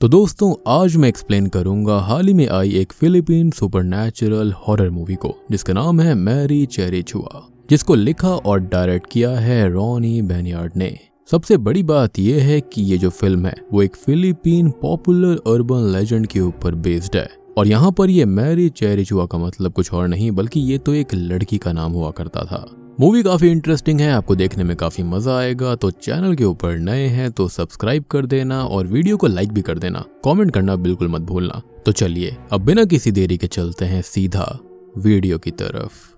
तो दोस्तों आज मैं एक्सप्लेन करूंगा हाल ही में आई एक फिलीपीन सुपर हॉरर मूवी को जिसका नाम है मैरी चेरी छुआ जिसको लिखा और डायरेक्ट किया है रॉनी बेनियार्ड ने सबसे बड़ी बात यह है कि ये जो फिल्म है वो एक फिलीपीन पॉपुलर अर्बन लेजेंड के ऊपर बेस्ड है और यहाँ पर ये मैरी चेरिचुआ का मतलब कुछ और नहीं बल्कि ये तो एक लड़की का नाम हुआ करता था मूवी काफ़ी इंटरेस्टिंग है आपको देखने में काफ़ी मज़ा आएगा तो चैनल के ऊपर नए हैं तो सब्सक्राइब कर देना और वीडियो को लाइक भी कर देना कमेंट करना बिल्कुल मत भूलना तो चलिए अब बिना किसी देरी के चलते हैं सीधा वीडियो की तरफ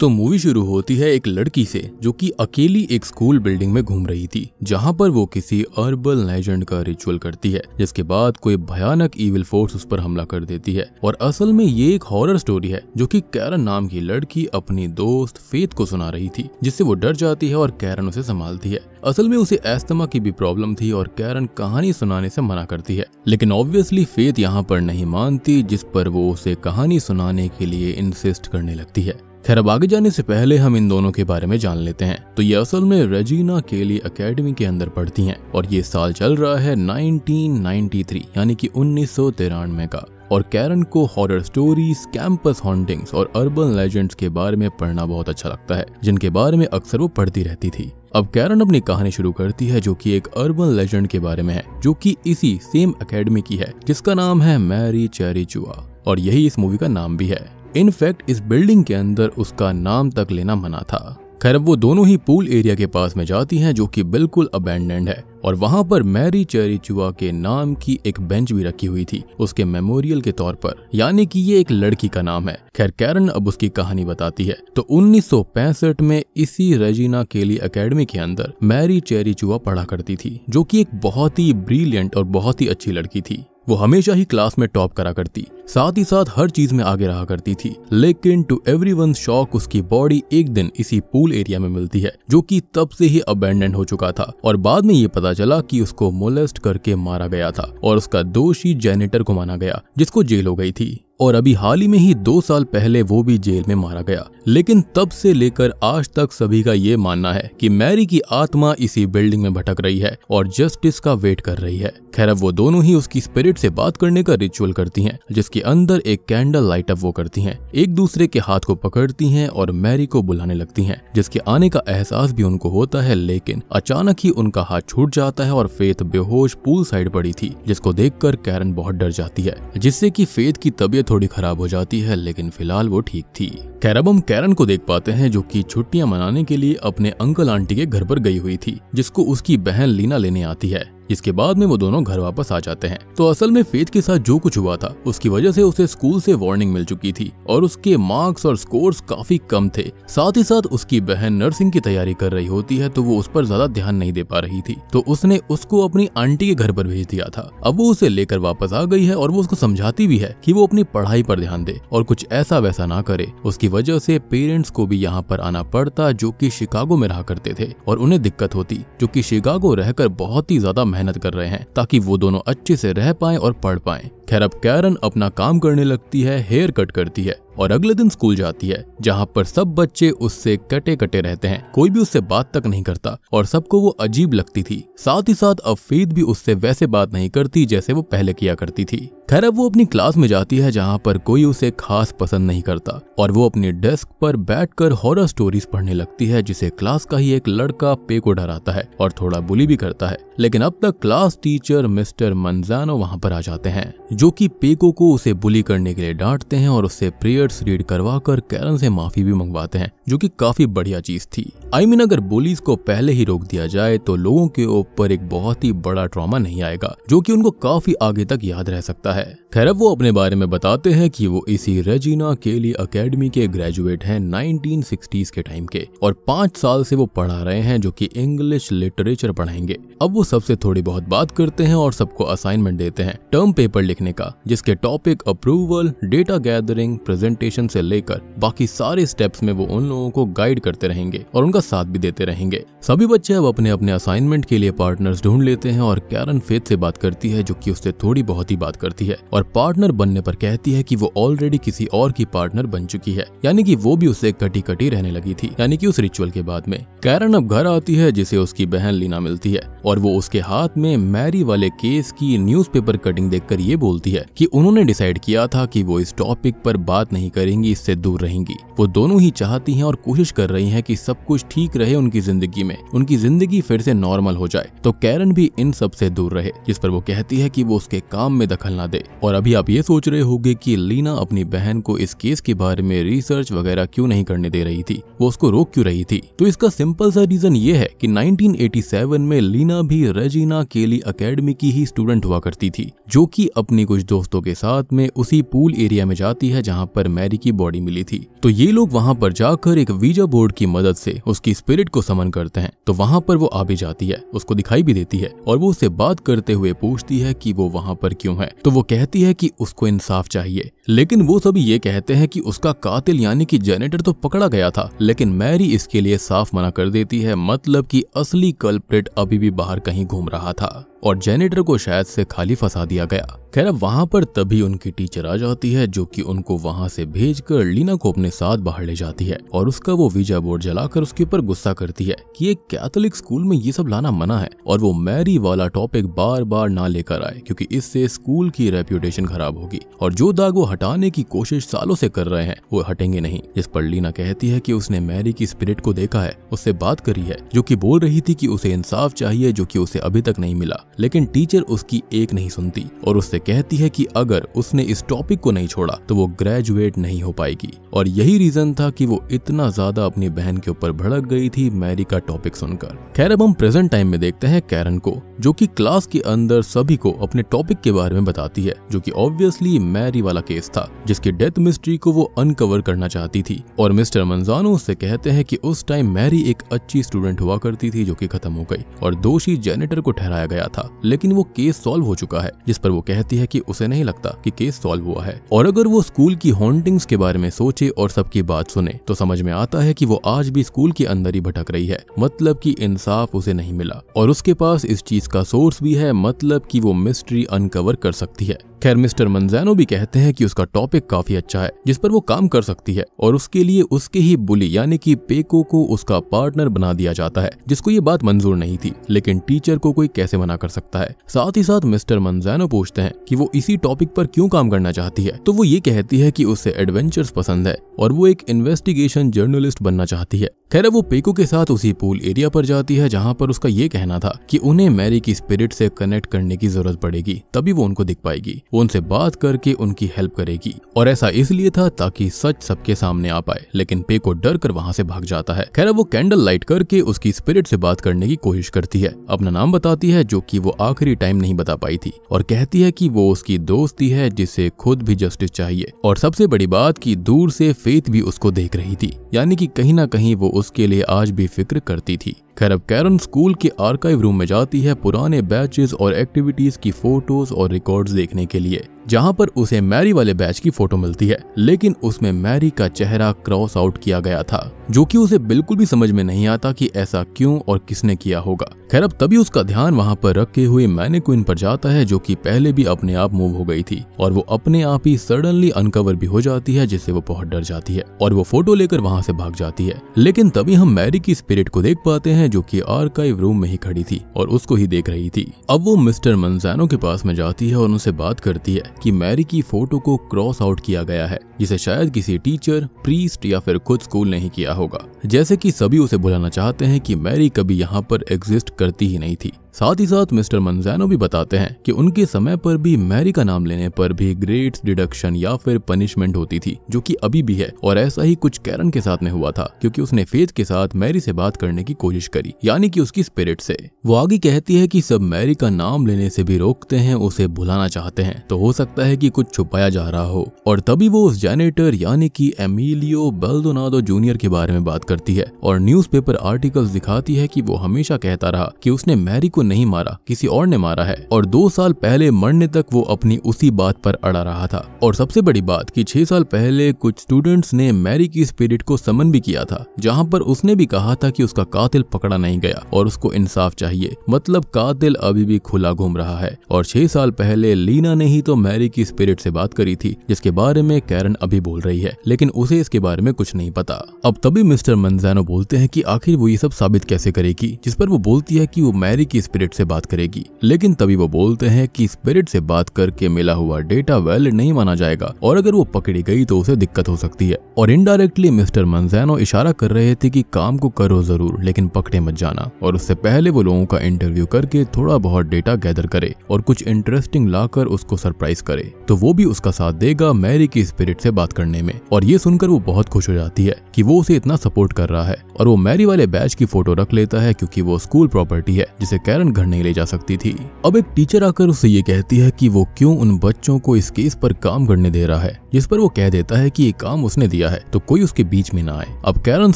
तो मूवी शुरू होती है एक लड़की से जो कि अकेली एक स्कूल बिल्डिंग में घूम रही थी जहां पर वो किसी अर्बल लेजेंड का रिचुअल करती है जिसके बाद कोई भयानक इविल फोर्स उस पर हमला कर देती है और असल में ये एक हॉरर स्टोरी है जो कि कैरन नाम की लड़की अपनी दोस्त फेत को सुना रही थी जिससे वो डर जाती है और कैरन उसे संभालती है असल में उसे एस्तमा की भी प्रॉब्लम थी और कैरन कहानी सुनाने से मना करती है लेकिन ऑब्वियसली फेत यहाँ पर नहीं मानती जिस पर वो उसे कहानी सुनाने के लिए इंसिस्ट करने लगती है खैर अब आगे जाने से पहले हम इन दोनों के बारे में जान लेते हैं तो ये असल में रेजीना केली अकेडमी के अंदर पढ़ती हैं और ये साल चल रहा है 1993 यानी कि उन्नीस का और कैरन को हॉरर स्टोरीज कैंपस हॉन्टिंग्स और अर्बन लेजेंड्स के बारे में पढ़ना बहुत अच्छा लगता है जिनके बारे में अक्सर वो पढ़ती रहती थी अब कैरन अपनी कहानी शुरू करती है जो कि एक अर्बन लेजेंड के बारे में है जो कि इसी सेम एकेडमी की है जिसका नाम है मैरी चेरी चुआ और यही इस मूवी का नाम भी है इनफैक्ट इस बिल्डिंग के अंदर उसका नाम तक लेना मना था खैर वो दोनों ही पूल एरिया के पास में जाती हैं जो कि बिल्कुल अबेंडेंड है और वहां पर मैरी चुआ के नाम की एक बेंच भी रखी हुई थी उसके मेमोरियल के तौर पर यानी कि ये एक लड़की का नाम है खैर कैरन अब उसकी कहानी बताती है तो 1965 में इसी रेजिना केली एकेडमी के अंदर मैरी चेरीचुआ पढ़ा करती थी जो कि एक बहुत ही ब्रिलियंट और बहुत ही अच्छी लड़की थी वो हमेशा ही क्लास में टॉप करा करती साथ ही साथ हर चीज में आगे रहा करती थी लेकिन टू एवरी वन शॉक उसकी बॉडी एक दिन इसी पूल एरिया में मिलती है जो कि तब से ही अबेंडेंट हो चुका था और बाद में ये पता चला कि उसको मोलेस्ट करके मारा गया था और उसका दोषी जेनेटर को माना गया जिसको जेल हो गई थी और अभी हाल ही में ही दो साल पहले वो भी जेल में मारा गया लेकिन तब से लेकर आज तक सभी का ये मानना है कि मैरी की आत्मा इसी बिल्डिंग में भटक रही है और जस्टिस का वेट कर रही है खैर अब वो दोनों ही उसकी स्पिरिट से बात करने का रिचुअल करती हैं जिसकी के अंदर एक कैंडल लाइट अप वो करती हैं, एक दूसरे के हाथ को पकड़ती हैं और मैरी को बुलाने लगती हैं, जिसके आने का एहसास भी उनको होता है लेकिन अचानक ही उनका हाथ छूट जाता है और फेथ बेहोश पूल साइड पड़ी थी जिसको कर कैरन बहुत डर जाती है जिससे की फेथ की तबीयत थोड़ी खराब हो जाती है लेकिन फिलहाल वो ठीक थी कैरबम कैरन को देख पाते हैं जो कि छुट्टियां मनाने के लिए अपने अंकल आंटी के घर पर गई हुई थी जिसको उसकी बहन लीना लेने आती है इसके बाद में वो दोनों घर वापस आ जाते हैं तो असल में फेथ के साथ जो कुछ हुआ था उसकी वजह से उसे स्कूल से वार्निंग मिल चुकी थी और उसके मार्क्स और स्कोर्स काफी कम थे साथ ही साथ उसकी बहन नर्सिंग की तैयारी कर रही होती है तो वो उस पर ज्यादा ध्यान नहीं दे पा रही थी तो उसने उसको अपनी आंटी के घर पर भेज दिया था अब वो उसे लेकर वापस आ गई है और वो उसको समझाती भी है की वो अपनी पढ़ाई पर ध्यान दे और कुछ ऐसा वैसा ना करे उसकी वजह से पेरेंट्स को भी यहाँ पर आना पड़ता जो की शिकागो में रहा करते थे और उन्हें दिक्कत होती जो की शिकागो रहकर बहुत ही ज्यादा मेहनत कर रहे हैं ताकि वो दोनों अच्छे से रह पाए और पढ़ पाए खैर अब कैरन अपना काम करने लगती है हेयर कट करती है और अगले दिन स्कूल जाती है जहाँ पर सब बच्चे उससे कटे कटे रहते हैं कोई भी उससे बात तक नहीं करता और सबको वो अजीब लगती थी साथ ही साथ अब फेद भी उससे वैसे बात नहीं करती जैसे वो पहले किया करती थी खैर अब वो अपनी क्लास में जाती है जहाँ पर कोई उसे खास पसंद नहीं करता और वो अपने डेस्क पर बैठ कर हॉरर स्टोरीज पढ़ने लगती है जिसे क्लास का ही एक लड़का पे को डराता है और थोड़ा बुली भी करता है लेकिन अब तक क्लास टीचर मिस्टर मंजानो वहाँ पर आ जाते हैं जो कि पेको को उसे बुली करने के लिए डांटते हैं और उससे प्रेयर्स रीड करवा कर कैरन से माफी भी मंगवाते हैं जो कि काफी बढ़िया चीज थी आई I मीन mean, अगर बुलिस को पहले ही रोक दिया जाए तो लोगों के ऊपर एक बहुत ही बड़ा ट्रॉमा नहीं आएगा जो कि उनको काफी आगे तक याद रह सकता है खैर वो अपने बारे में बताते हैं कि वो इसी रेजिना केली अकेडमी के ग्रेजुएट हैं 1960s के टाइम के और पांच साल से वो पढ़ा रहे हैं जो कि इंग्लिश लिटरेचर पढ़ाएंगे अब वो सबसे थोड़ी बहुत बात करते हैं और सबको असाइनमेंट देते हैं टर्म पेपर लिखने देखने का जिसके topic approval data gathering presentation से लेकर बाकी सारे स्टेप्स में वो उन लोगों को गाइड करते रहेंगे और उनका साथ भी देते रहेंगे सभी बच्चे अब अपने अपने असाइनमेंट के लिए पार्टनर ढूंढ लेते हैं और कैरन फेथ से बात करती है जो की उससे थोड़ी बहुत ही बात करती है और पार्टनर बनने पर कहती है की वो ऑलरेडी किसी और की पार्टनर बन चुकी है यानी की वो भी उससे कटी कटी रहने लगी थी यानी की उस रिचुअल के बाद में कैरन अब घर आती है जिसे उसकी बहन लीना मिलती है और वो उसके हाथ में मैरी वाले केस की न्यूज़पेपर कटिंग देखकर ये बोल बोलती है कि उन्होंने डिसाइड किया था कि वो इस टॉपिक पर बात नहीं करेंगी इससे दूर रहेंगी वो दोनों ही चाहती हैं और कोशिश कर रही हैं कि सब कुछ ठीक रहे उनकी जिंदगी में उनकी जिंदगी फिर से नॉर्मल हो जाए तो कैरन भी इन सब से दूर रहे जिस पर वो कहती है कि वो उसके काम में दखल ना दे और अभी आप ये सोच रहे होगे कि लीना अपनी बहन को इस केस के बारे में रिसर्च वगैरह क्यों नहीं करने दे रही थी वो उसको रोक क्यों रही थी तो इसका सिंपल सा रीजन ये है कि 1987 में लीना भी रजीना केली अकेडमी की ही स्टूडेंट हुआ करती थी जो कि अपनी अपनी कुछ दोस्तों के साथ में उसी पूल एरिया में जाती है जहाँ पर मैरी की बॉडी मिली थी तो ये लोग वहाँ पर जाकर एक वीजा बोर्ड की मदद से उसकी स्पिरिट को समन करते हैं तो वहाँ पर वो आ भी जाती है उसको दिखाई भी देती है और वो उससे बात करते हुए पूछती है की वो वहाँ पर क्यूँ है तो वो कहती है की उसको इंसाफ चाहिए लेकिन वो सभी ये कहते हैं की उसका कातिल यानी की जेनेटर तो पकड़ा गया था लेकिन मैरी इसके लिए साफ मना कर देती है मतलब की असली कल्प्रेट अभी भी बाहर कहीं घूम रहा था और जेनेटर को शायद से खाली फंसा दिया गया खैर अब वहाँ पर तभी उनकी टीचर आ जाती है जो कि उनको वहाँ से भेजकर लीना को अपने साथ बाहर ले जाती है और उसका वो वीजा बोर्ड जलाकर उसके ऊपर गुस्सा करती है कि एक कैथोलिक स्कूल में ये सब लाना मना है और वो मैरी वाला टॉपिक बार बार ना लेकर आए क्योंकि इससे स्कूल की रेप्यूटेशन खराब होगी और जो दाग वो हटाने की कोशिश सालों से कर रहे हैं वो हटेंगे नहीं जिस पर लीना कहती है की उसने मैरी की स्पिरिट को देखा है उससे बात करी है जो की बोल रही थी की उसे इंसाफ चाहिए जो की उसे अभी तक नहीं मिला लेकिन टीचर उसकी एक नहीं सुनती और उससे कहती है कि अगर उसने इस टॉपिक को नहीं छोड़ा तो वो ग्रेजुएट नहीं हो पाएगी और यही रीजन था कि वो इतना ज्यादा अपनी बहन के ऊपर भड़क गई थी मैरी का टॉपिक सुनकर खैर अब हम प्रेजेंट टाइम में देखते हैं कैरन को जो कि क्लास के अंदर सभी को अपने टॉपिक के बारे में बताती है जो कि ऑब्वियसली मैरी वाला केस था जिसकी डेथ मिस्ट्री को वो अनकवर करना चाहती थी और मिस्टर मंजानो उससे कहते हैं कि उस टाइम मैरी एक अच्छी स्टूडेंट हुआ करती थी जो कि खत्म हो गई और दोषी जेनेटर को ठहराया गया था था लेकिन वो केस सॉल्व हो चुका है जिस पर वो कहती है की उसे नहीं लगता की केस सॉल्व हुआ है और अगर वो स्कूल की हॉन्टिंग्स के बारे में सोचे और सबकी बात सुने तो समझ में आता है की वो आज भी स्कूल के अंदर ही भटक रही है मतलब की इंसाफ उसे नहीं मिला और उसके पास इस चीज का सोर्स भी है मतलब की वो मिस्ट्री अनकवर कर सकती है खैर मिस्टर मंजैनो भी कहते हैं कि उसका टॉपिक काफी अच्छा है जिस पर वो काम कर सकती है और उसके लिए उसके ही बुली यानी कि पेको को उसका पार्टनर बना दिया जाता है जिसको ये बात मंजूर नहीं थी लेकिन टीचर को कोई कैसे मना कर सकता है साथ ही साथ मिस्टर मंजैनो पूछते हैं कि वो इसी टॉपिक पर क्यों काम करना चाहती है तो वो ये कहती है कि उसे एडवेंचर्स पसंद है और वो एक इन्वेस्टिगेशन जर्नलिस्ट बनना चाहती है खैर वो पेको के साथ उसी पूल एरिया पर जाती है जहाँ पर उसका ये कहना था कि उन्हें मैरी की स्पिरिट से कनेक्ट करने की जरूरत पड़ेगी तभी वो उनको दिख पाएगी वो उनसे बात करके उनकी हेल्प करेगी और ऐसा इसलिए था ताकि सच सबके सामने आ पाए लेकिन पे को डर कर वहाँ से भाग जाता है खैर वो कैंडल लाइट करके उसकी स्पिरिट से बात करने की कोशिश करती है अपना नाम बताती है जो की वो आखिरी टाइम नहीं बता पाई थी और कहती है की वो उसकी दोस्ती है जिसे खुद भी जस्टिस चाहिए और सबसे बड़ी बात की दूर से फेथ भी उसको देख रही थी यानी की कहीं ना कहीं वो उसके लिए आज भी फिक्र करती थी खैर अब कैरन स्कूल के आर्काइव रूम में जाती है पुराने बैचेस और एक्टिविटीज की फोटोज और रिकॉर्ड्स देखने के लिए जहां पर उसे मैरी वाले बैच की फोटो मिलती है लेकिन उसमें मैरी का चेहरा क्रॉस आउट किया गया था जो कि उसे बिल्कुल भी समझ में नहीं आता कि ऐसा क्यों और किसने किया होगा खैर अब तभी उसका ध्यान वहां पर रखे हुए मैने क्विन पर जाता है जो कि पहले भी अपने आप मूव हो गई थी और वो अपने आप ही सडनली अनकवर भी हो जाती है जिससे वो बहुत डर जाती है और वो फोटो लेकर वहाँ से भाग जाती है लेकिन तभी हम मैरी की स्पिरिट को देख पाते हैं जो की आर्काइव रूम में ही खड़ी थी और उसको ही देख रही थी अब वो मिस्टर मंजानो के पास में जाती है और उनसे बात करती है कि मैरी की फोटो को क्रॉस आउट किया गया है जिसे शायद किसी टीचर प्रीस्ट या फिर खुद स्कूल ने ही किया होगा जैसे कि सभी उसे भुलाना चाहते हैं कि मैरी कभी यहाँ पर एग्जिस्ट करती ही नहीं थी साथ ही साथ मिस्टर मंजैनो भी बताते हैं कि उनके समय पर भी मैरी का नाम लेने पर भी ग्रेट डिडक्शन या फिर पनिशमेंट होती थी जो कि अभी भी है और ऐसा ही कुछ कैरन के साथ में हुआ था क्योंकि उसने फेथ के साथ मैरी से बात करने की कोशिश करी यानी कि उसकी स्पिरिट से वो आगे कहती है कि सब मैरी का नाम लेने से भी रोकते हैं उसे भुलाना चाहते हैं तो हो सकता है कि कुछ छुपाया जा रहा हो और तभी वो उस जेनेटर यानी कि एमिलियो बेल्दोनादो जूनियर के बारे में बात करती है और न्यूज़पेपर आर्टिकल्स दिखाती है कि वो हमेशा कहता रहा कि उसने मैरी को को नहीं मारा किसी और ने मारा है और दो साल पहले मरने तक वो अपनी उसी बात पर अड़ा रहा था और सबसे बड़ी बात कि छह साल पहले कुछ स्टूडेंट्स ने मैरी की स्पिरिट को समन भी किया था जहाँ पर उसने भी कहा था की उसका कातिल पकड़ा नहीं गया और उसको इंसाफ चाहिए मतलब कातिल अभी भी खुला घूम रहा है और छह साल पहले लीना ने ही तो मैरी की स्पिरिट से बात करी थी जिसके बारे में कैरन अभी बोल रही है लेकिन उसे इसके बारे में कुछ नहीं पता अब तभी मिस्टर मंजानो बोलते हैं कि आखिर वो ये सब साबित कैसे करेगी जिस पर वो बोलती है कि वो मैरी की स्पिरिट से बात करेगी लेकिन तभी वो बोलते हैं कि स्पिरिट से बात करके मिला हुआ डेटा वैलिड नहीं माना जाएगा और अगर वो पकड़ी गई तो उसे दिक्कत हो सकती है और इनडायरेक्टली मिस्टर मंजैनो इशारा कर रहे थे कि काम को करो जरूर लेकिन पकड़े मत जाना और उससे पहले वो लोगों का इंटरव्यू करके थोड़ा बहुत डेटा गैदर करे और कुछ इंटरेस्टिंग लाकर उसको सरप्राइज करे तो वो भी उसका साथ देगा मैरी की स्पिरिट से बात करने में और ये सुनकर वो बहुत खुश हो जाती है कि वो उसे इतना सपोर्ट कर रहा है और वो मैरी वाले बैच की फोटो रख लेता है क्योंकि वो स्कूल प्रॉपर्टी है जिसे कैर सायरन घर नहीं ले जा सकती थी अब एक टीचर आकर उसे ये कहती है कि वो क्यों उन बच्चों को इस केस पर काम करने दे रहा है जिस पर वो कह देता है कि ये काम उसने दिया है तो कोई उसके बीच में ना आए अब कैरन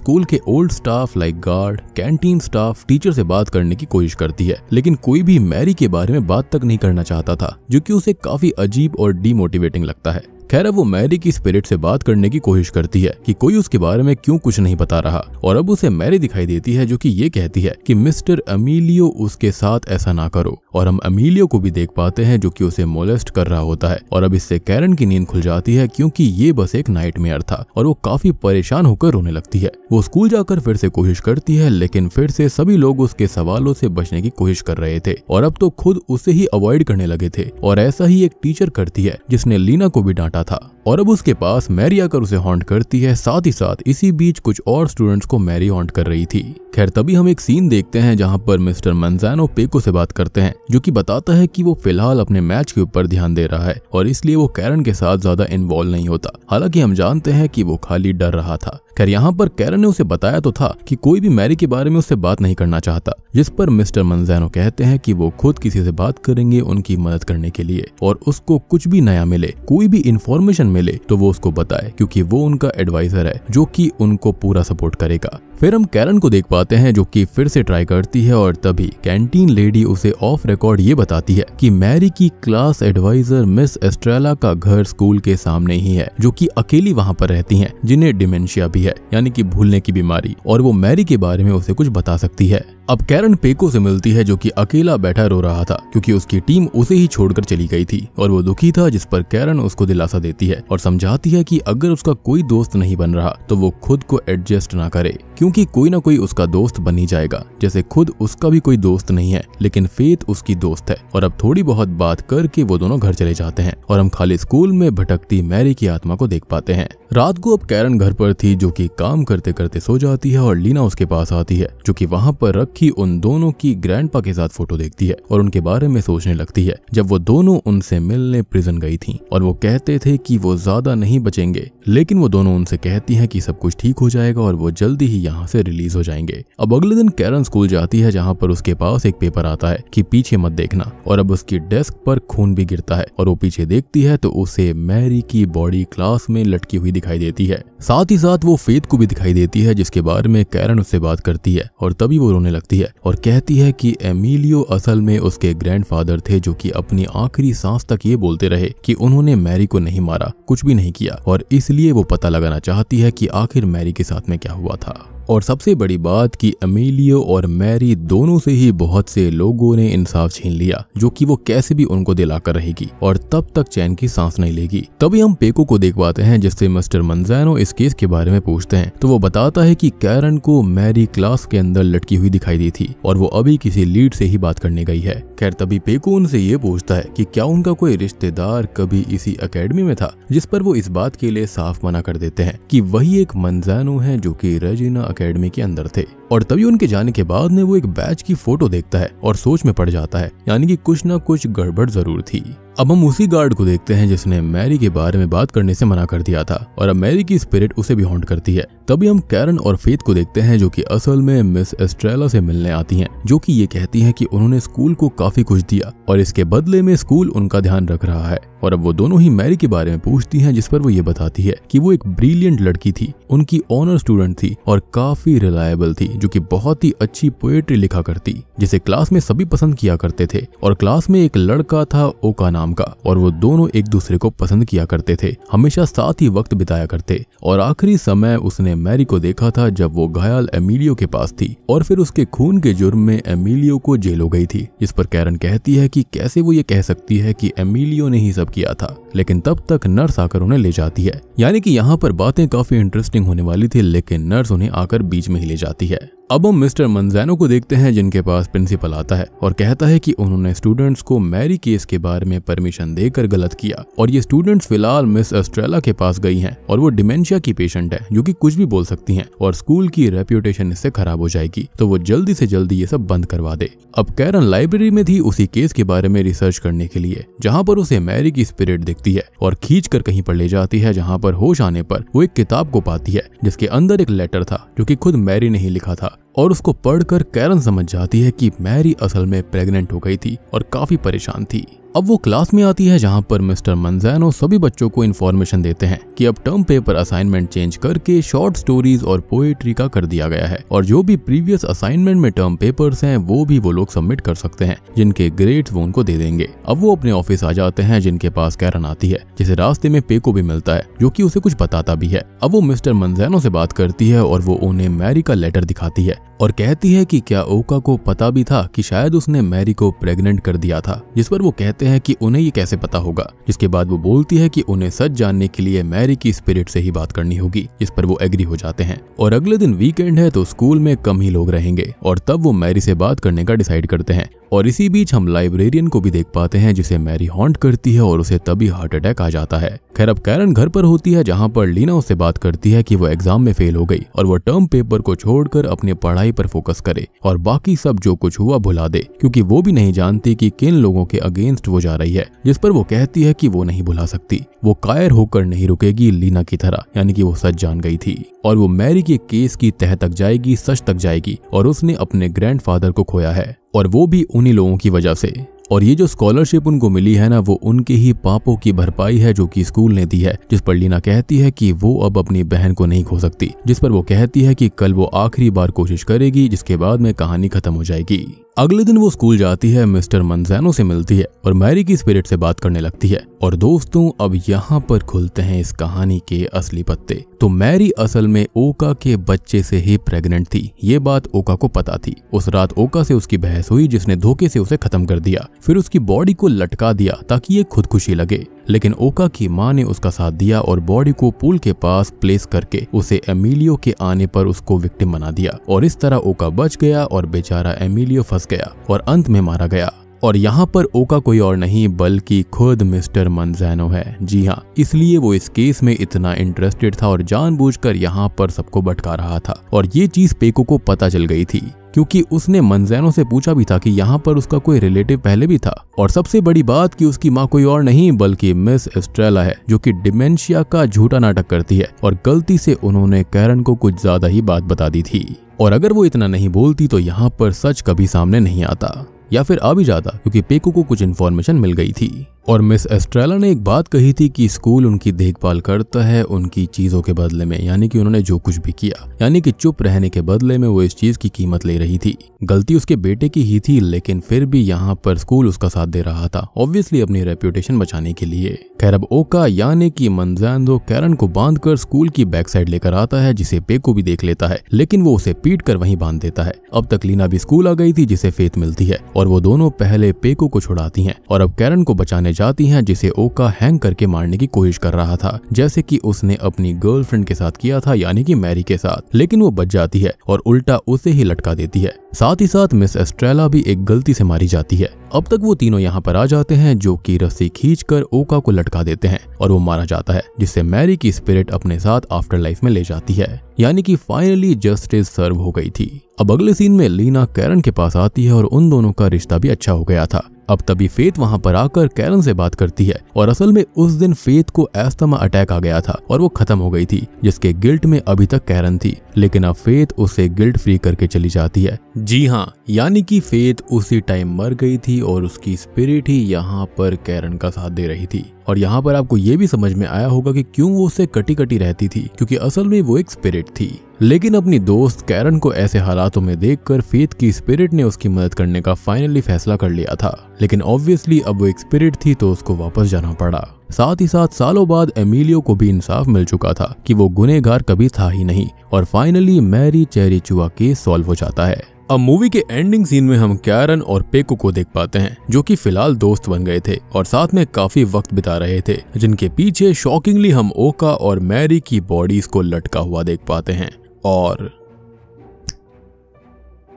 स्कूल के old staff like guard canteen staff teacher से बात करने की कोशिश करती है लेकिन कोई भी मैरी के बारे में बात तक नहीं करना चाहता था जो की उसे काफी अजीब और डिमोटिवेटिंग लगता है खैर अब वो मैरी की स्पिरिट से बात करने की कोशिश करती है कि कोई उसके बारे में क्यों कुछ नहीं बता रहा और अब उसे मैरी दिखाई देती है जो कि ये कहती है कि मिस्टर अमीलियो उसके साथ ऐसा ना करो और हम अमीलियो को भी देख पाते हैं जो कि उसे मोलेस्ट कर रहा होता है और अब इससे कैरन की नींद खुल जाती है क्योंकि ये बस एक नाइट मेयर था और वो काफी परेशान होकर रोने लगती है वो स्कूल जाकर फिर से कोशिश करती है लेकिन फिर से सभी लोग उसके सवालों से बचने की कोशिश कर रहे थे और अब तो खुद उसे ही अवॉइड करने लगे थे और ऐसा ही एक टीचर करती है जिसने लीना को भी डांटा था और अब उसके पास मैरी आकर उसे हॉन्ट करती है साथ ही साथ इसी बीच कुछ और स्टूडेंट्स को मैरी हॉन्ट कर रही थी खैर तभी हम एक सीन देखते हैं जहाँ पर मिस्टर मंजानो पेको से बात करते हैं जो कि बताता है कि वो फिलहाल अपने मैच के ऊपर ध्यान दे रहा है और इसलिए वो कैरन के साथ ज्यादा इन्वॉल्व नहीं होता हालांकि हम जानते हैं कि वो खाली डर रहा था खैर यहाँ पर कैरन ने उसे बताया तो था कि कोई भी मैरी के बारे में उससे बात नहीं करना चाहता जिस पर मिस्टर मंजैनो कहते हैं कि वो खुद किसी से बात करेंगे उनकी मदद करने के लिए और उसको कुछ भी नया मिले कोई भी इन्फॉर्मेशन मिले तो वो उसको बताए क्योंकि वो उनका एडवाइजर है जो की उनको पूरा सपोर्ट करेगा फिर हम कैरन को देख पाते हैं जो कि फिर से ट्राई करती है और तभी कैंटीन लेडी उसे ऑफ रिकॉर्ड ये बताती है कि मैरी की क्लास एडवाइजर मिस एस्ट्रेला का घर स्कूल के सामने ही है जो कि अकेली वहाँ पर रहती हैं जिन्हें डिमेंशिया भी है यानी कि भूलने की बीमारी और वो मैरी के बारे में उसे कुछ बता सकती है अब कैरन पेको से मिलती है जो कि अकेला बैठा रो रहा था क्योंकि उसकी टीम उसे ही छोड़कर चली गई थी और वो दुखी था जिस पर कैरन उसको दिलासा देती है और समझाती है कि अगर उसका कोई दोस्त नहीं बन रहा तो वो खुद को एडजस्ट ना करे क्योंकि कोई ना कोई उसका दोस्त बन ही जाएगा जैसे खुद उसका भी कोई दोस्त नहीं है लेकिन फेत उसकी दोस्त है और अब थोड़ी बहुत बात करके वो दोनों घर चले जाते हैं और हम खाली स्कूल में भटकती मैरी की आत्मा को देख पाते हैं रात को अब कैरन घर पर थी जो की काम करते करते सो जाती है और लीना उसके पास आती है जो की वहाँ पर रखी की उन दोनों की ग्रैंड के साथ फोटो देखती है और उनके बारे में सोचने लगती है जब वो दोनों उनसे मिलने प्रिजन गई थी और वो कहते थे कि वो ज्यादा नहीं बचेंगे लेकिन वो दोनों उनसे कहती है की सब कुछ ठीक हो जाएगा और वो जल्दी ही यहाँ से रिलीज हो जाएंगे अब अगले दिन कैरन स्कूल जाती है जहाँ पर उसके पास एक पेपर आता है की पीछे मत देखना और अब उसकी डेस्क पर खून भी गिरता है और वो पीछे देखती है तो उसे मैरी की बॉडी क्लास में लटकी हुई दिखाई देती है साथ ही साथ वो फेत को भी दिखाई देती है जिसके बारे में कैरन उससे बात करती है और तभी वो रोने लगती है और कहती है कि एमिलियो असल में उसके ग्रैंडफादर थे जो कि अपनी आखिरी सांस तक ये बोलते रहे कि उन्होंने मैरी को नहीं मारा कुछ भी नहीं किया और इसलिए वो पता लगाना चाहती है कि आखिर मैरी के साथ में क्या हुआ था और सबसे बड़ी बात कि अमेलियो और मैरी दोनों से ही बहुत से लोगों ने इंसाफ छीन लिया जो कि वो कैसे भी उनको दिलाकर रहेगी और तब तक चैन की सांस नहीं लेगी तभी हम पेको को देख पाते हैं जिससे मिस्टर मंजैनो इस केस के बारे में पूछते हैं तो वो बताता है की कैरन को मैरी क्लास के अंदर लटकी हुई दिखाई दी थी और वो अभी किसी लीड से ही बात करने गई है खैर तभी पेको उनसे ये पूछता है की क्या उनका कोई रिश्तेदार कभी इसी अकेडमी में था जिस पर वो इस बात के लिए साफ मना कर देते हैं कि वही एक मंजानो है जो कि रजीना अकेडमी के अंदर थे और तभी उनके जाने के बाद में वो एक बैच की फोटो देखता है और सोच में पड़ जाता है यानी कि कुछ ना कुछ गड़बड़ जरूर थी अब हम उसी गार्ड को देखते हैं जिसने मैरी के बारे में बात करने से मना कर दिया था और अब मैरी की स्पिरिट उसे भी हॉन्ट करती है तभी हम कैरन और फेथ को देखते हैं जो कि असल में मिस एस्ट्रेला से मिलने आती हैं जो कि ये कहती हैं कि उन्होंने स्कूल को काफी कुछ दिया और इसके बदले में स्कूल उनका ध्यान रख रहा है और अब वो दोनों ही मैरी के बारे में पूछती हैं जिस पर वो ये बताती है कि वो एक ब्रिलियंट लड़की थी उनकी ऑनर स्टूडेंट थी और काफी रिलायबल थी जो कि बहुत ही अच्छी पोएट्री लिखा करती जिसे क्लास में सभी पसंद किया करते थे और क्लास में एक लड़का था ओका नाम का और वो दोनों एक दूसरे को पसंद किया करते थे हमेशा साथ ही वक्त बिताया करते और आखिरी समय उसने मैरी को देखा था जब वो घायल एमिलियो के पास थी और फिर उसके खून के जुर्म में एमिलियो को जेल हो गई थी इस पर कैरन कहती है की कैसे वो ये कह सकती है की एमिलियो ने ही सब किया था लेकिन तब तक नर्स आकर उन्हें ले जाती है यानी कि यहाँ पर बातें काफी इंटरेस्टिंग होने वाली थी लेकिन नर्स उन्हें आकर बीच में ही ले जाती है अब हम मिस्टर मंजैनो को देखते हैं जिनके पास प्रिंसिपल आता है और कहता है कि उन्होंने स्टूडेंट्स को मैरी केस के बारे में परमिशन देकर गलत किया और ये स्टूडेंट्स फिलहाल मिस एस्ट्रेला के पास गई हैं और वो डिमेंशिया की पेशेंट है जो कि कुछ भी बोल सकती हैं और स्कूल की रेप्यूटेशन इससे खराब हो जाएगी तो वो जल्दी से जल्दी ये सब बंद करवा दे अब कैरन लाइब्रेरी में थी उसी केस के बारे में रिसर्च करने के लिए जहाँ पर उसे मैरी की स्पिरिट दिखती है और खींच कर कहीं पर ले जाती है जहाँ पर होश आने पर वो एक किताब को पाती है जिसके अंदर एक लेटर था जो की खुद मैरी ने ही लिखा था और उसको पढ़कर कैरन समझ जाती है कि मैरी असल में प्रेग्नेंट हो गई थी और काफी परेशान थी अब वो क्लास में आती है जहाँ पर मिस्टर मंजैनो सभी बच्चों को इन्फॉर्मेशन देते हैं कि अब टर्म पेपर असाइनमेंट चेंज करके शॉर्ट स्टोरीज और पोएट्री का कर दिया गया है और जो भी प्रीवियस असाइनमेंट में टर्म पेपर्स हैं वो भी वो लोग सबमिट कर सकते हैं जिनके ग्रेड्स वो उनको दे देंगे अब वो अपने ऑफिस आ जाते हैं जिनके पास कैरन आती है जिसे रास्ते में पेको भी मिलता है जो की उसे कुछ बताता भी है अब वो मिस्टर मंजैनो से बात करती है और वो उन्हें मैरी का लेटर दिखाती है और कहती है की क्या ओका को पता भी था की शायद उसने मैरी को प्रेगनेंट कर दिया था जिस पर वो कहते सकते हैं कि उन्हें ये कैसे पता होगा जिसके बाद वो बोलती है कि उन्हें सच जानने के लिए मैरी की स्पिरिट से ही बात करनी होगी इस पर वो एग्री हो जाते हैं और अगले दिन वीकेंड है तो स्कूल में कम ही लोग रहेंगे और तब वो मैरी से बात करने का डिसाइड करते हैं और इसी बीच हम लाइब्रेरियन को भी देख पाते हैं जिसे मैरी हॉन्ट करती है और उसे तभी हार्ट अटैक आ जाता है खैर अब कैरन घर पर होती है जहाँ पर लीना उससे बात करती है कि वो एग्जाम में फेल हो गई और वो टर्म पेपर को छोड़कर अपनी पढ़ाई पर फोकस करे और बाकी सब जो कुछ हुआ भुला दे क्योंकि वो भी नहीं जानती कि किन लोगों के अगेंस्ट वो जा रही है जिस पर वो कहती है कि वो नहीं भुला सकती वो कायर होकर नहीं रुकेगी लीना की तरह यानी कि वो सच जान गई थी और वो मैरी के केस की तह तक जाएगी सच तक जाएगी और उसने अपने ग्रैंडफादर को खोया है और वो भी उन्हीं लोगों की वजह से और ये जो स्कॉलरशिप उनको मिली है ना वो उनके ही पापों की भरपाई है जो कि स्कूल ने दी है जिस पर लीना कहती है कि वो अब अपनी बहन को नहीं खो सकती जिस पर वो कहती है कि कल वो आखिरी बार कोशिश करेगी जिसके बाद में कहानी खत्म हो जाएगी अगले दिन वो स्कूल जाती है मिस्टर मंजैनो से मिलती है और मैरी की स्पिरिट से बात करने लगती है और दोस्तों अब यहाँ पर खुलते हैं इस कहानी के असली पत्ते तो मैरी असल में ओका के बच्चे से ही प्रेग्नेंट थी ये बात ओका को पता थी उस रात ओका से उसकी बहस हुई जिसने धोखे से उसे खत्म कर दिया फिर उसकी बॉडी को लटका दिया ताकि ये खुदकुशी लगे लेकिन ओका की माँ ने उसका साथ दिया और बॉडी को पुल के पास प्लेस करके उसे एमिलियो के आने पर उसको विक्टिम बना दिया और इस तरह ओका बच गया और बेचारा एमिलियो फंस गया और अंत में मारा गया और यहाँ पर ओका कोई और नहीं बल्कि खुद मिस्टर मनजैनो है जी हाँ इसलिए वो इस केस में इतना इंटरेस्टेड था और जानबूझकर यहाँ पर सबको भटका रहा था और ये चीज पेको को पता चल गई थी क्योंकि उसने मंजैनो से पूछा भी था कि यहाँ पर उसका कोई रिलेटिव पहले भी था और सबसे बड़ी बात कि उसकी माँ कोई और नहीं बल्कि मिस एस्ट्रेला है जो कि डिमेंशिया का झूठा नाटक करती है और गलती से उन्होंने कैरन को कुछ ज्यादा ही बात बता दी थी और अगर वो इतना नहीं बोलती तो यहाँ पर सच कभी सामने नहीं आता या फिर आ भी जाता क्योंकि पेको को कुछ इन्फॉर्मेशन मिल गई थी और मिस एस्ट्रेला ने एक बात कही थी कि स्कूल उनकी देखभाल करता है उनकी चीजों के बदले में यानी कि उन्होंने जो कुछ भी किया यानी कि चुप रहने के बदले में वो इस चीज की कीमत ले रही थी गलती उसके बेटे की ही थी लेकिन फिर भी यहाँ पर स्कूल उसका साथ दे रहा था ऑब्वियसली अपनी रेप्यूटेशन बचाने के लिए खैर अब ओका यानी की मंजैंदो कैरन को बांध कर स्कूल की बैक साइड लेकर आता है जिसे पेको भी देख लेता है लेकिन वो उसे पीट कर वही बांध देता है अब तक लीना भी स्कूल आ गई थी जिसे फेत मिलती है और वो दोनों पहले पेको को छुड़ाती है और अब कैरन को बचाने जाती हैं जिसे ओका हैंग करके मारने की कोशिश कर रहा था जैसे कि उसने अपनी गर्लफ्रेंड के साथ किया था यानी कि मैरी के साथ लेकिन वो बच जाती है और उल्टा उसे ही लटका देती है साथ ही साथ मिस एस्ट्रेला भी एक गलती से मारी जाती है अब तक वो तीनों यहाँ पर आ जाते हैं जो कि रस्सी खींच कर ओका को लटका देते हैं और वो मारा जाता है जिससे मैरी की स्पिरिट अपने साथ आफ्टर लाइफ में ले जाती है यानी कि फाइनली जस्टिस सर्व हो गई थी अब अगले सीन में लीना कैरन के पास आती है और उन दोनों का रिश्ता भी अच्छा हो गया था अब तभी फेत वहाँ पर आकर कैरन से बात करती है और असल में उस दिन फेत को एस्तमा अटैक आ गया था और वो खत्म हो गई थी जिसके गिल्ट में अभी तक कैरन थी लेकिन अब फेत उसे गिल्ट फ्री करके चली जाती है जी हाँ यानी कि फेत उसी टाइम मर गई थी और उसकी स्पिरिट ही यहाँ पर कैरन का साथ दे रही थी और यहाँ पर आपको ये भी समझ में आया होगा कि क्यों वो उससे कटी कटी रहती थी क्योंकि असल में वो एक स्पिरिट थी लेकिन अपनी दोस्त कैरन को ऐसे हालातों में देखकर फेथ की स्पिरिट ने उसकी मदद करने का फाइनली फैसला कर लिया था लेकिन ऑब्वियसली अब वो एक स्पिरिट थी तो उसको वापस जाना पड़ा साथ ही साथ सालों बाद एमिलियो को भी इंसाफ मिल चुका था कि वो गुनेगार कभी था ही नहीं और finally Mary Cherry Chua case solve हो जाता है अब मूवी के एंडिंग सीन में हम कैरन और पेको को देख पाते हैं जो कि फिलहाल दोस्त बन गए थे और साथ में काफी वक्त बिता रहे थे जिनके पीछे शॉकिंगली हम ओका और मैरी की बॉडीज को लटका हुआ देख पाते हैं और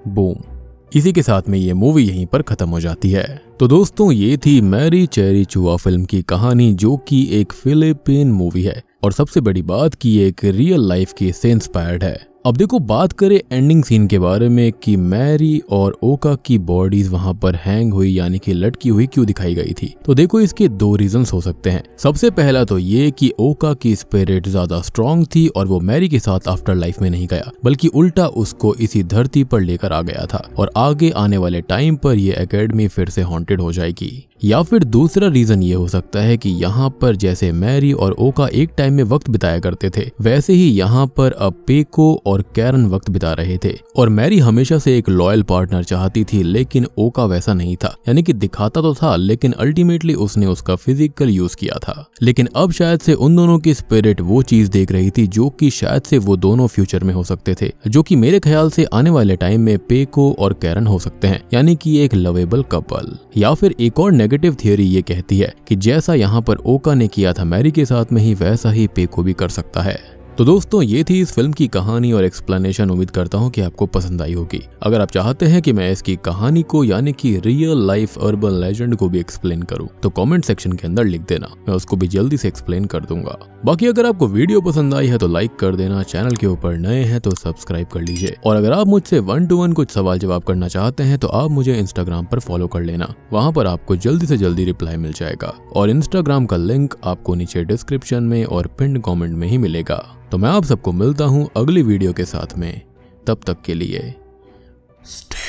बूम इसी के साथ में ये मूवी यहीं पर खत्म हो जाती है तो दोस्तों ये थी मैरी चेरी चुआ फिल्म की कहानी जो कि एक फिलिपिन मूवी है और सबसे बड़ी बात की एक रियल लाइफ के से इंस्पायर्ड है अब देखो बात करें एंडिंग सीन के बारे में कि मैरी और ओका की बॉडीज वहां पर हैंग हुई यानी कि लटकी हुई क्यों दिखाई गई थी तो देखो इसके दो रीजंस हो सकते हैं सबसे पहला तो ये कि ओका की स्पिरिट ज्यादा स्ट्रांग थी और वो मैरी के साथ आफ्टर लाइफ में नहीं गया बल्कि उल्टा उसको इसी धरती पर लेकर आ गया था और आगे आने वाले टाइम पर यह अकेडमी फिर से हॉन्टेड हो जाएगी या फिर दूसरा रीजन ये हो सकता है कि यहाँ पर जैसे मैरी और ओका एक टाइम में वक्त बिताया करते थे वैसे ही यहाँ पर अब पेको और कैरन वक्त बिता रहे थे और मैरी हमेशा से एक लॉयल पार्टनर चाहती थी लेकिन ओका वैसा नहीं था यानी कि दिखाता तो था लेकिन अल्टीमेटली उसने उसका फिजिकल यूज किया था लेकिन अब शायद से उन दोनों की स्पिरिट वो चीज देख रही थी जो की शायद से वो दोनों फ्यूचर में हो सकते थे जो की मेरे ख्याल से आने वाले टाइम में पेको और कैरन हो सकते हैं यानी की एक लवेबल कपल या फिर एक और नेगेटिव नेगेटिव थियोरी ये कहती है कि जैसा यहाँ पर ओका ने किया था मैरी के साथ में ही वैसा ही पे को भी कर सकता है तो दोस्तों ये थी इस फिल्म की कहानी और एक्सप्लेनेशन उम्मीद करता हूँ कि आपको पसंद आई होगी अगर आप चाहते हैं कि मैं इसकी कहानी को यानी कि रियल लाइफ अर्बन लेजेंड को भी एक्सप्लेन करूँ तो कमेंट सेक्शन के अंदर लिख देना मैं उसको भी जल्दी से एक्सप्लेन कर दूंगा बाकी अगर आपको वीडियो पसंद आई है तो लाइक कर देना चैनल के ऊपर नए हैं तो सब्सक्राइब कर लीजिए और अगर आप मुझसे वन टू वन कुछ सवाल जवाब करना चाहते हैं तो आप मुझे इंस्टाग्राम पर फॉलो कर लेना वहाँ पर आपको जल्दी से जल्दी रिप्लाई मिल जाएगा और इंस्टाग्राम का लिंक आपको नीचे डिस्क्रिप्शन में और पिंड कॉमेंट में ही मिलेगा तो मैं आप सबको मिलता हूं अगली वीडियो के साथ में तब तक के लिए स्टे